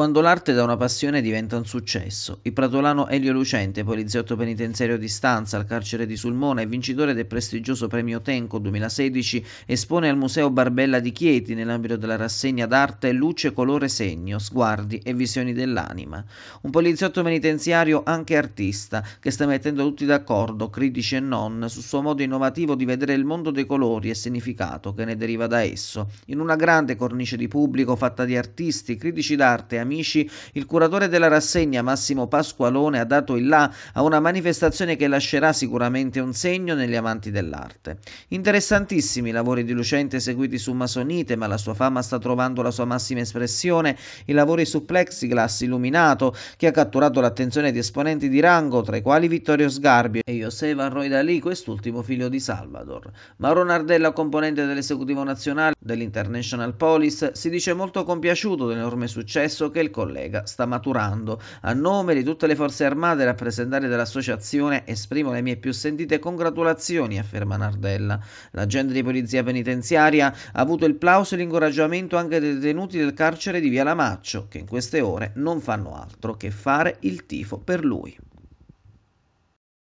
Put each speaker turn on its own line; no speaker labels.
Quando l'arte da una passione diventa un successo, il pratolano Elio Lucente, poliziotto penitenziario di stanza al carcere di Sulmona e vincitore del prestigioso premio Tenco 2016, espone al Museo Barbella di Chieti nell'ambito della rassegna d'arte Luce, colore, segno, sguardi e visioni dell'anima. Un poliziotto penitenziario anche artista che sta mettendo tutti d'accordo, critici e non, sul suo modo innovativo di vedere il mondo dei colori e significato che ne deriva da esso, in una grande cornice di pubblico fatta di artisti, critici d'arte, e amici amici, il curatore della rassegna Massimo Pasqualone ha dato il là a una manifestazione che lascerà sicuramente un segno negli amanti dell'arte. Interessantissimi i lavori di Lucente eseguiti su masonite, ma la sua fama sta trovando la sua massima espressione, i lavori su plexiglass illuminato che ha catturato l'attenzione di esponenti di rango, tra i quali Vittorio Sgarbi e Joseva Roidali, quest'ultimo figlio di Salvador. Mauro Nardella, componente dell'esecutivo nazionale dell'International Police, si dice molto compiaciuto dell'enorme successo che il collega sta maturando. A nome di tutte le forze armate e rappresentanti dell'associazione esprimo le mie più sentite congratulazioni, afferma Nardella. L'agente di polizia penitenziaria ha avuto il plauso e l'incoraggiamento anche dei detenuti del carcere di Via Lamaccio, che in queste ore non fanno altro che fare il tifo per lui.